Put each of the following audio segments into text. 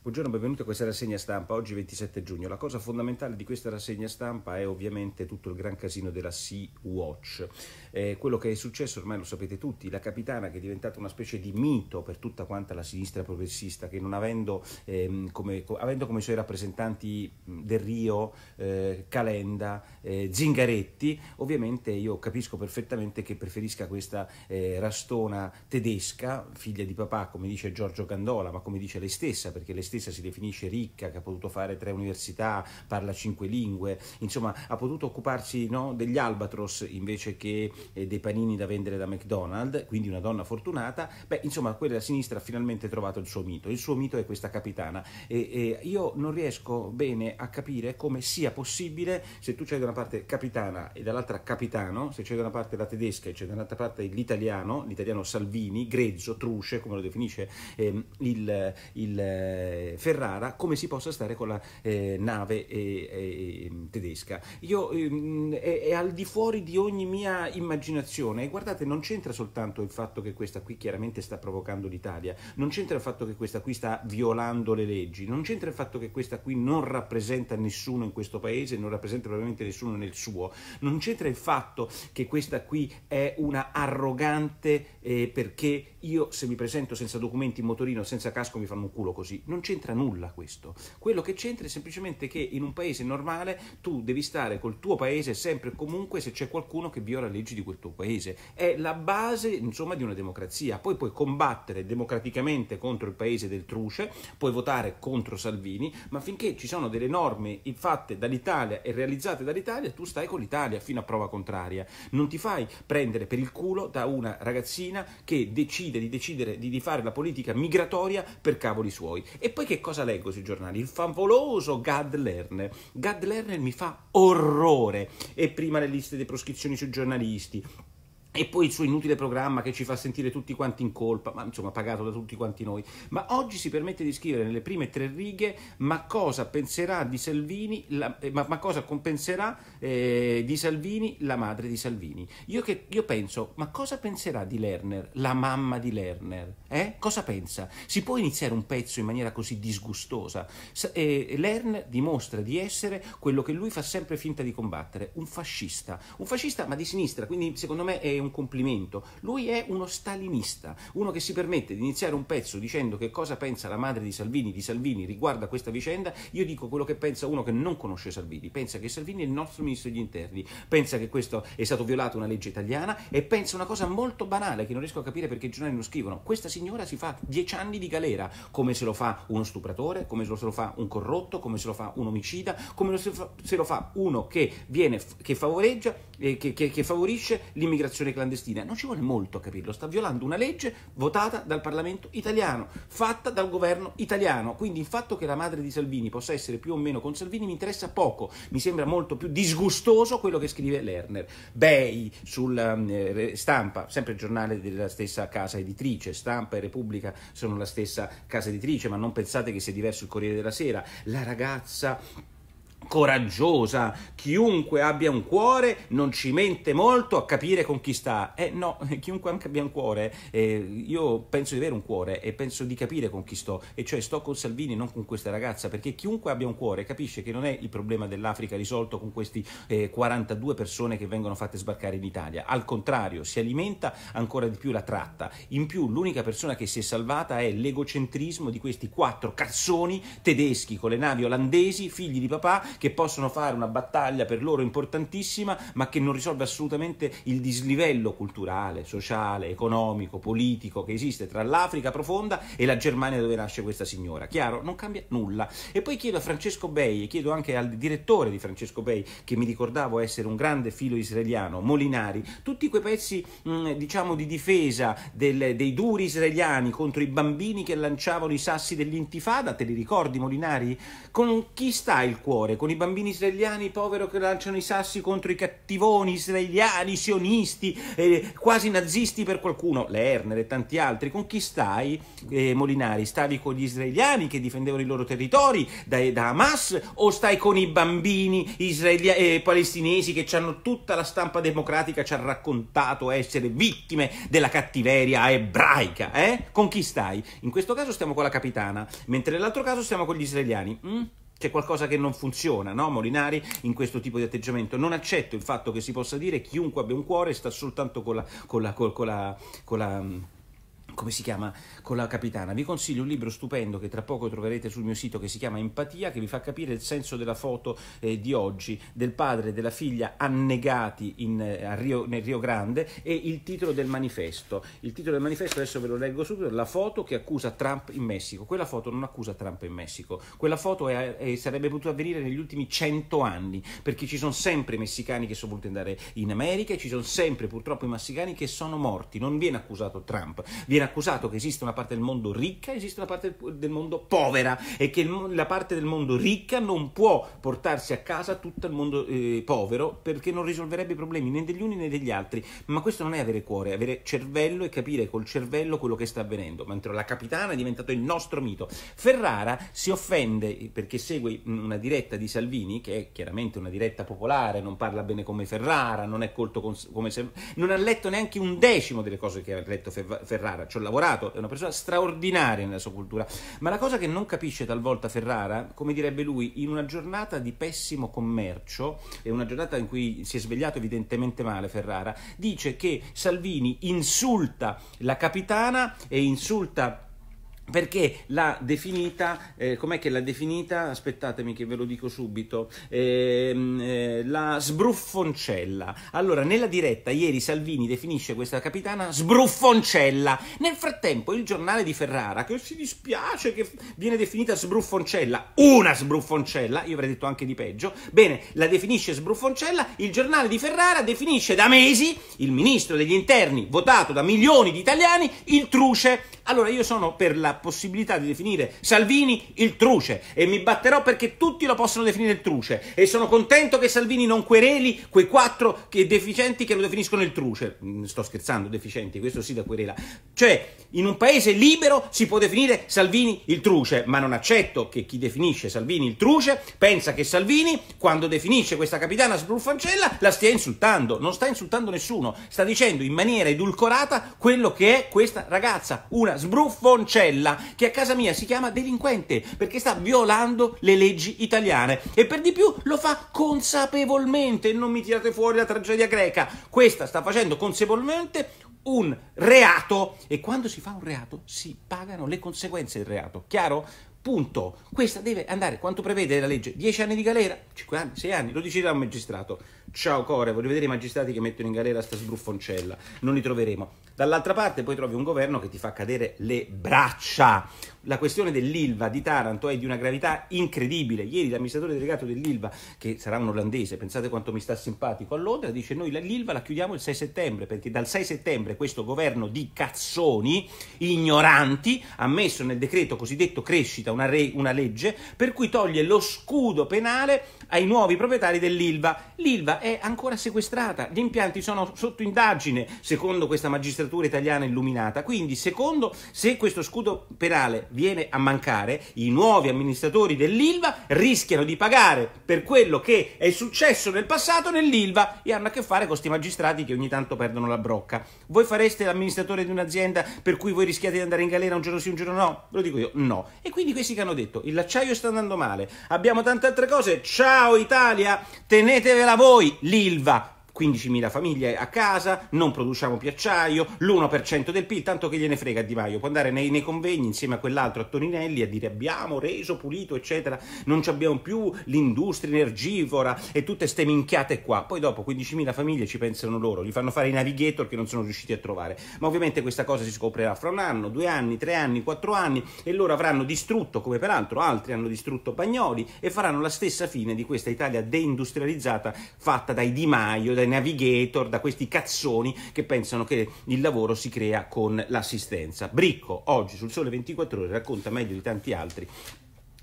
Buongiorno, benvenuti a questa rassegna stampa, oggi 27 giugno. La cosa fondamentale di questa rassegna stampa è ovviamente tutto il gran casino della Sea-Watch. Eh, quello che è successo ormai lo sapete tutti, la capitana che è diventata una specie di mito per tutta quanta la sinistra progressista, che non avendo, ehm, come, co avendo come, suoi rappresentanti Del Rio, eh, Calenda, eh, Zingaretti, ovviamente io capisco perfettamente che preferisca questa eh, rastona tedesca, figlia di papà, come dice Giorgio Gandola, ma come dice lei stessa, perché lei stessa si definisce ricca, che ha potuto fare tre università, parla cinque lingue, insomma ha potuto occuparsi no, degli albatros invece che eh, dei panini da vendere da McDonald's, quindi una donna fortunata, beh insomma quella a sinistra ha finalmente trovato il suo mito, il suo mito è questa capitana e, e io non riesco bene a capire come sia possibile se tu c'è da una parte capitana e dall'altra capitano, se c'è da una parte la tedesca e c'è dall'altra parte l'italiano, l'italiano Salvini, grezzo, truce come lo definisce ehm, il, il eh, Ferrara come si possa stare con la eh, nave eh, eh tedesca. Io, ehm, è, è, al di fuori di ogni mia immaginazione e guardate non c'entra soltanto il fatto che questa qui chiaramente sta provocando l'Italia, non c'entra il fatto che questa qui sta violando le leggi, non c'entra il fatto che questa qui non rappresenta nessuno in questo paese, non rappresenta probabilmente nessuno nel suo, non c'entra il fatto che questa qui è una arrogante eh, perché io se mi presento senza documenti in motorino, senza casco mi fanno un culo così, non c'entra nulla questo. Quello che c'entra è semplicemente che in un paese normale tu devi stare col tuo paese sempre e comunque se c'è qualcuno che viola le leggi di quel tuo paese. È la base, insomma, di una democrazia. Poi puoi combattere democraticamente contro il paese del truce, puoi votare contro Salvini, ma finché ci sono delle norme fatte dall'Italia e realizzate dall'Italia, tu stai con l'Italia fino a prova contraria. Non ti fai prendere per il culo da una ragazzina che decide di decidere di fare la politica migratoria per cavoli suoi. E poi che cosa leggo sui giornali? Il favoloso Gad Lerner. Gad Lerner mi fa orrore. È prima le liste delle proscrizioni sui giornalisti e poi il suo inutile programma che ci fa sentire tutti quanti in colpa, ma insomma pagato da tutti quanti noi. Ma oggi si permette di scrivere nelle prime tre righe ma cosa penserà di Salvini, la, eh, ma, ma, cosa compenserà eh, di Salvini la madre di Salvini. Io, che, io, penso, ma cosa penserà di Lerner, la mamma di Lerner? Eh? Cosa pensa? Si può iniziare un pezzo in maniera così disgustosa? S eh, Lerner dimostra di essere quello che lui fa sempre finta di combattere, un fascista. Un fascista ma di sinistra, quindi secondo me è un un complimento. Lui è uno stalinista, uno che si permette di iniziare un pezzo dicendo che cosa pensa la madre di Salvini, di Salvini riguardo a questa vicenda. Io dico quello che pensa uno che non conosce Salvini, pensa che Salvini è il nostro ministro degli interni, pensa che questo è stato violato una legge italiana e pensa una cosa molto banale che non riesco a capire perché i giornali non scrivono. Questa signora si fa dieci anni di galera, come se lo fa uno stupratore, come se lo fa un corrotto, come se lo fa un omicida, come se lo fa uno che, viene, che, favoreggia, eh, che, che, che favorisce l'immigrazione clandestina clandestine. Non ci vuole molto a capirlo, sta violando una legge votata dal Parlamento italiano, fatta dal governo italiano. Quindi il fatto che la madre di Salvini possa essere più o meno con Salvini mi interessa poco, mi sembra molto più disgustoso quello che scrive Lerner. Bei sulla eh, stampa, sempre il giornale della stessa casa editrice, stampa e Repubblica sono la stessa casa editrice, ma non pensate che sia diverso il Corriere della Sera. La ragazza coraggiosa. Chiunque abbia un cuore non ci mente molto a capire con chi sta. Eh no, chiunque anche abbia un cuore, eh, io penso di avere un cuore e penso di capire con chi sto, e cioè sto con Salvini, non con questa ragazza, perché chiunque abbia un cuore capisce che non è il problema dell'Africa risolto con questi eh, 42 persone che vengono fatte sbarcare in Italia. Al contrario, si alimenta ancora di più la tratta. In più, l'unica persona che si è salvata è l'egocentrismo di questi quattro cazzoni tedeschi con le navi olandesi, figli di papà, che possono fare una battaglia per loro importantissima, ma che non risolve assolutamente il dislivello culturale, sociale, economico, politico che esiste tra l'Africa profonda e la Germania dove nasce questa signora. Chiaro? Non cambia nulla. E poi chiedo a Francesco Bei e chiedo anche al direttore di Francesco Bei, che mi ricordavo essere un grande filo israeliano, Molinari, tutti quei pezzi mm, diciamo di difesa del, dei duri israeliani contro i bambini che lanciavano i sassi dell'intifada, te li ricordi Molinari? Con chi sta il cuore? Con con i bambini israeliani, poveri che lanciano i sassi contro i cattivoni israeliani, sionisti, eh, quasi nazisti per qualcuno, Lerner e tanti altri. Con chi stai, eh, Molinari? Stavi con gli israeliani che difendevano i loro territori da, da Hamas o stai con i bambini israeli- eh, palestinesi che hanno tutta la stampa democratica ci ha raccontato essere vittime della cattiveria ebraica? Eh? Con chi stai? In questo caso stiamo con la capitana, mentre nell'altro caso stiamo con gli israeliani. Mm? c'è qualcosa che non funziona, no, Molinari, in questo tipo di atteggiamento. Non accetto il fatto che si possa dire chiunque abbia un cuore sta soltanto con la, con la, con la, con la come si chiama, con la capitana. Vi consiglio un libro stupendo che tra poco troverete sul mio sito che si chiama Empatia, che vi fa capire il senso della foto eh, di oggi del padre e della figlia annegati in, eh, Rio, nel Rio Grande e il titolo del manifesto. Il titolo del manifesto, adesso ve lo leggo subito, la foto che accusa Trump in Messico. Quella foto non accusa Trump in Messico, quella foto è, è, sarebbe potuta avvenire negli ultimi cento anni, perché ci sono sempre i messicani che sono voluti andare in America e ci sono sempre purtroppo i messicani che sono morti. Non viene accusato Trump, viene accusato che esiste una parte del mondo ricca, e esiste una parte del mondo povera e che il, la parte del mondo ricca non può portarsi a casa tutto il mondo eh, povero perché non risolverebbe i problemi né degli uni né degli altri. Ma questo non è avere cuore, è avere cervello e capire col cervello quello che sta avvenendo. Mentre la capitana è diventato il nostro mito. Ferrara si offende eh, perché segue una diretta di Salvini, che è chiaramente una diretta popolare, non parla bene come Ferrara, non è colto come se, non ha letto neanche un decimo delle cose che ha letto Ferrara. Cioè ho lavorato, è una persona straordinaria nella sua cultura, ma la cosa che non capisce talvolta Ferrara, come direbbe lui, in una giornata di pessimo commercio, è una giornata in cui si è svegliato evidentemente male Ferrara, dice che Salvini insulta la capitana e insulta perché l'ha definita, eh, com'è che l'ha definita? Aspettatemi che ve lo dico subito, ehm, eh, la sbruffoncella. Allora, nella diretta ieri Salvini definisce questa capitana sbruffoncella. Nel frattempo il giornale di Ferrara, che si dispiace che viene definita sbruffoncella, una sbruffoncella, io avrei detto anche di peggio, bene, la definisce sbruffoncella, il giornale di Ferrara definisce da mesi il ministro degli interni, votato da milioni di italiani, il truce. Allora, io sono per la possibilità di definire Salvini il truce e mi batterò perché tutti lo possano definire il truce e sono contento che Salvini non quereli quei quattro che deficienti che lo definiscono il truce. Mm, sto scherzando, deficienti, questo sì da querela. Cioè, in un paese libero si può definire Salvini il truce, ma non accetto che chi definisce Salvini il truce pensa che Salvini, quando definisce questa capitana sbruffancella, la stia insultando. Non sta insultando nessuno, sta dicendo in maniera edulcorata quello che è questa ragazza, una sbruffoncella. Mattarella, che a casa mia si chiama delinquente perché sta violando le leggi italiane e per di più lo fa consapevolmente. Non mi tirate fuori la tragedia greca. Questa sta facendo consapevolmente un reato e quando si fa un reato si pagano le conseguenze del reato. Chiaro? Punto. Questa deve andare quanto prevede la legge: 10 anni di galera, 5 anni, 6 anni, lo deciderà un magistrato. Ciao Core, voglio vedere i magistrati che mettono in galera sta sbruffoncella. Non li troveremo. Dall'altra parte poi trovi un governo che ti fa cadere le braccia, la questione dell'ILVA di Taranto è di una gravità incredibile. Ieri l'amministratore delegato dell'ILVA, che sarà un olandese, pensate quanto mi sta simpatico, a Londra dice noi l'ILVA la chiudiamo il 6 settembre, perché dal 6 settembre questo governo di cazzoni ignoranti ha messo nel decreto cosiddetto crescita una, re, una legge per cui toglie lo scudo penale ai nuovi proprietari dell'ILVA. L'ILVA è ancora sequestrata, gli impianti sono sotto indagine, secondo questa magistratura italiana illuminata. Quindi, secondo, se questo scudo penale viene a mancare, i nuovi amministratori dell'ILVA rischiano di pagare per quello che è successo nel passato nell'ILVA e hanno a che fare con questi magistrati che ogni tanto perdono la brocca. Voi fareste l'amministratore di un'azienda per cui voi rischiate di andare in galera un giorno sì, un giorno no? Ve lo dico io, no. E quindi questi che hanno detto, il l'acciaio sta andando male, abbiamo tante altre cose, ciao Italia, tenetevela voi l'ILVA 15.000 famiglie a casa, non produciamo più acciaio, l'1% del PIL, tanto che gliene frega Di Maio, può andare nei, nei convegni insieme a quell'altro, a Toninelli, a dire abbiamo reso pulito, eccetera, non abbiamo più l'industria energivora e tutte ste minchiate qua. Poi dopo 15.000 famiglie ci pensano loro, gli fanno fare i navigator che non sono riusciti a trovare. Ma ovviamente questa cosa si scoprirà fra un anno, due anni, tre anni, quattro anni e loro avranno distrutto, come peraltro altri hanno distrutto Bagnoli e faranno la stessa fine di questa Italia deindustrializzata fatta dai Di Maio, dai navigator, da questi cazzoni che pensano che il lavoro si crea con l'assistenza. Bricco oggi sul Sole 24 Ore racconta meglio di tanti altri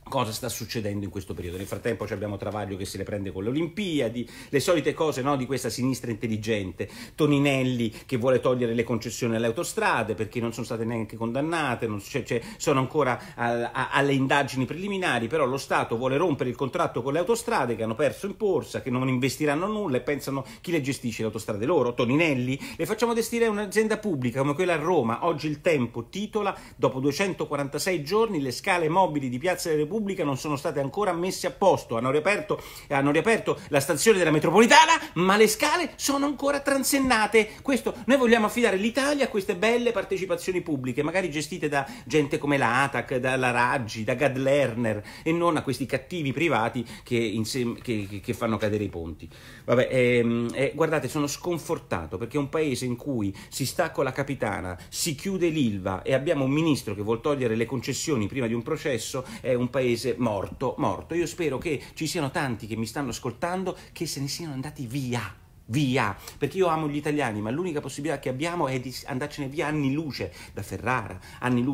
cosa sta succedendo in questo periodo. Nel frattempo abbiamo Travaglio che se le prende con le Olimpiadi, le solite cose no, di questa sinistra intelligente, Toninelli che vuole togliere le concessioni alle autostrade perché non sono state neanche condannate, cioè, cioè, sono ancora a, a, alle indagini preliminari, però lo Stato vuole rompere il contratto con le autostrade che hanno perso in borsa, che non investiranno nulla e pensano chi le gestisce le autostrade loro, Toninelli, le facciamo gestire un'azienda pubblica come quella a Roma, oggi il Tempo titola dopo 246 giorni le scale mobili di Piazza delle Repubblica Repubblica non sono state ancora messe a posto, hanno riaperto, hanno riaperto la stazione della metropolitana, ma le scale sono ancora transennate. Questo, noi vogliamo affidare l'Italia a queste belle partecipazioni pubbliche, magari gestite da gente come la dalla Raggi, da Gad Lerner e non a questi cattivi privati che, sem- che, che fanno cadere i ponti. Vabbè, ehm, eh, guardate, sono sconfortato perché è un paese in cui si stacca la capitana, si chiude l'Ilva e abbiamo un ministro che vuol togliere le concessioni prima di un processo, è un paese paese morto, morto. Io spero che ci siano tanti che mi stanno ascoltando che se ne siano andati via via, perché io amo gli italiani, ma l'unica possibilità che abbiamo è di andarcene via anni luce da Ferrara, anni luce